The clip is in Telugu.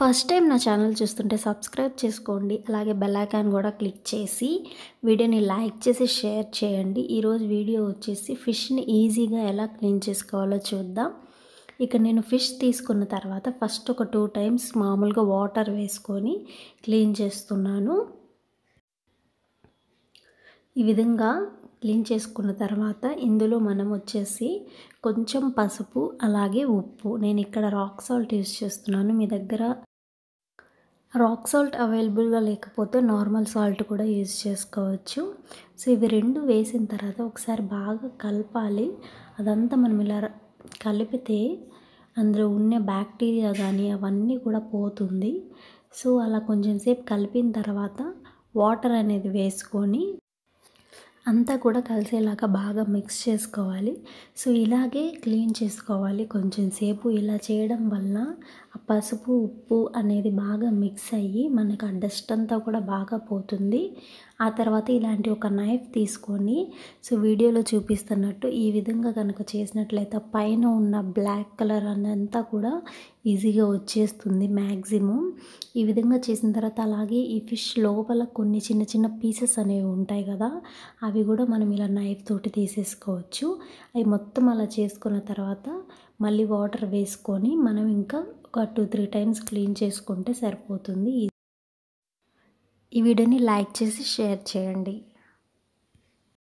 ఫస్ట్ టైం నా ఛానల్ చూస్తుంటే సబ్స్క్రైబ్ చేసుకోండి అలాగే బెల్ ఐకాన్ కూడా క్లిక్ చేసి వీడియోని లైక్ చేసి షేర్ చేయండి ఈరోజు వీడియో వచ్చేసి ఫిష్ని ఈజీగా ఎలా క్లీన్ చేసుకోవాలో చూద్దాం ఇక నేను ఫిష్ తీసుకున్న తర్వాత ఫస్ట్ ఒక టూ టైమ్స్ మామూలుగా వాటర్ వేసుకొని క్లీన్ చేస్తున్నాను ఈ విధంగా క్లీన్ చేసుకున్న తర్వాత ఇందులో మనం వచ్చేసి కొంచెం పసుపు అలాగే ఉప్పు నేను ఇక్కడ రాక్ సాల్ట్ యూస్ చేస్తున్నాను మీ దగ్గర రాక్ సాల్ట్ అవైలబుల్గా లేకపోతే నార్మల్ సాల్ట్ కూడా యూజ్ చేసుకోవచ్చు సో ఇవి రెండు వేసిన తర్వాత ఒకసారి బాగా కలపాలి అదంతా మనం ఇలా కలిపితే అందులో ఉన్న బ్యాక్టీరియా కానీ అవన్నీ కూడా పోతుంది సో అలా కొంచెం సేపు కలిపిన తర్వాత వాటర్ అనేది వేసుకొని అంతా కూడా కలిసేలాగా బాగా మిక్స్ చేసుకోవాలి సో ఇలాగే క్లీన్ చేసుకోవాలి కొంచెం సేపు ఇలా చేయడం వల్ల ఆ పసుపు ఉప్పు అనేది బాగా మిక్స్ అయ్యి మనకు ఆ డస్ట్ అంతా కూడా బాగా పోతుంది ఆ తర్వాత ఇలాంటి ఒక నైఫ్ తీసుకొని సో వీడియోలో చూపిస్తున్నట్టు ఈ విధంగా కనుక చేసినట్లయితే పైన ఉన్న బ్లాక్ కలర్ అనంతా కూడా ఈజీగా వచ్చేస్తుంది మ్యాక్సిమం ఈ విధంగా చేసిన తర్వాత అలాగే ఈ ఫిష్ లోపల కొన్ని చిన్న చిన్న పీసెస్ అనేవి ఉంటాయి కదా అవి అవి కూడా మనం ఇలా నైఫ్ తోటి తీసేసుకోవచ్చు అవి మొత్తం అలా చేసుకున్న తర్వాత మళ్ళీ వాటర్ వేసుకొని మనం ఇంకా ఒక టూ త్రీ టైమ్స్ క్లీన్ చేసుకుంటే సరిపోతుంది ఈ వీడియోని లైక్ చేసి షేర్ చేయండి